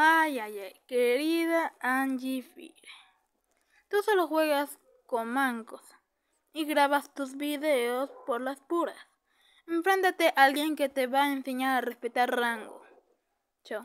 Ay, ay, ay, querida Angie Fire. Tú solo juegas con mancos y grabas tus videos por las puras. Enfréntate a alguien que te va a enseñar a respetar rango. Chao.